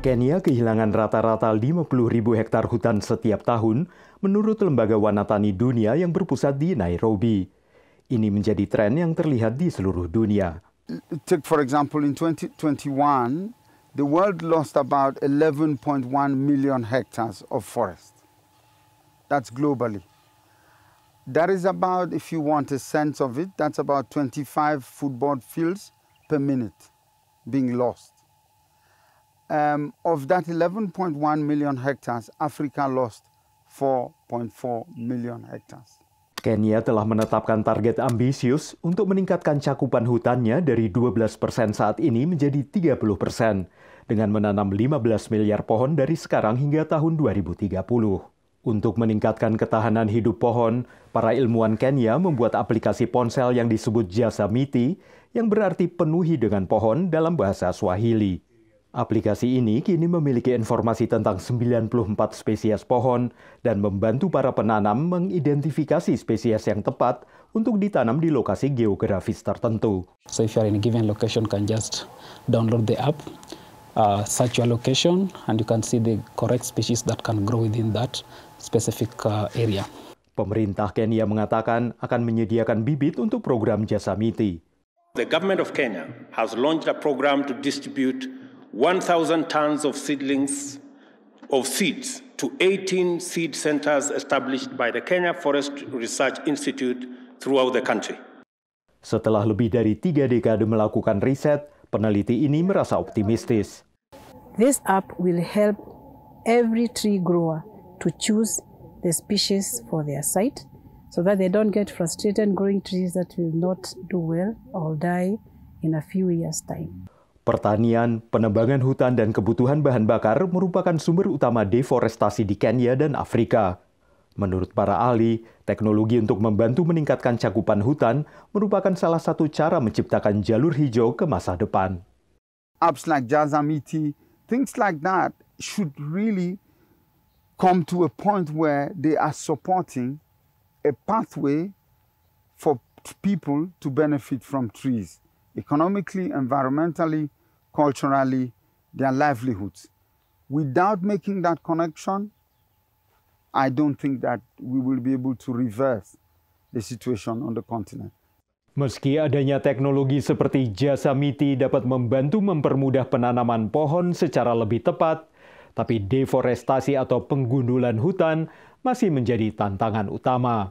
Kenya kehilangan rata-rata 50 ribu hektar hutan setiap tahun, menurut Lembaga Wanatani Dunia yang berpusat di Nairobi. Ini menjadi tren yang terlihat di seluruh dunia. Take for example in 2021, the world lost about 11.1 million hectares of forest. That's globally. That is about, if you want a sense of it, that's about 25 football fields per minute being lost. Um, of that 11.1 million hectares, Africa lost 4.4 million hectares. Kenya telah menetapkan target ambisius untuk meningkatkan cakupan hutannya dari 12 persen saat ini menjadi 30 persen, dengan menanam 15 miliar pohon dari sekarang hingga tahun 2030. Untuk meningkatkan ketahanan hidup pohon, para ilmuwan Kenya membuat aplikasi ponsel yang disebut Jasa Miti, yang berarti penuhi dengan pohon dalam bahasa Swahili. Aplikasi ini kini memiliki informasi tentang 94 spesies pohon dan membantu para penanam mengidentifikasi spesies yang tepat untuk ditanam di lokasi geografis tertentu. So if you are in a given location, can just download the app, uh, search your location, and you can see the correct species that can grow within that specific uh, area. Pemerintah Kenya mengatakan akan menyediakan bibit untuk program MITI. The government of Kenya has launched a program to distribute 1,000 tons of seedlings of seeds to 18 seed centers established by the Kenya Forest Research Institute throughout the country. Setelah lebih dari tiga dekade melakukan riset, peneliti ini merasa optimistis. This app will help every tree grower to choose the species for their site so that they don't get frustrated growing trees that will not do well or die in a few years' time. Pertanian, penebangan hutan, dan kebutuhan bahan bakar merupakan sumber utama deforestasi di Kenya dan Afrika. Menurut para ahli, teknologi untuk membantu meningkatkan cakupan hutan merupakan salah satu cara menciptakan jalur hijau ke masa depan. Apps like Jazamiti, things like that should really come to a point where they are supporting a pathway for people to benefit from trees economically, environmentally, culturally, their livelihoods. Without making that connection, I don't think that we will be able to reverse the situation on the continent. Meski adanya teknologi seperti jasa MITI dapat membantu mempermudah penanaman pohon secara lebih tepat, tapi deforestasi atau penggundulan hutan masih menjadi tantangan utama.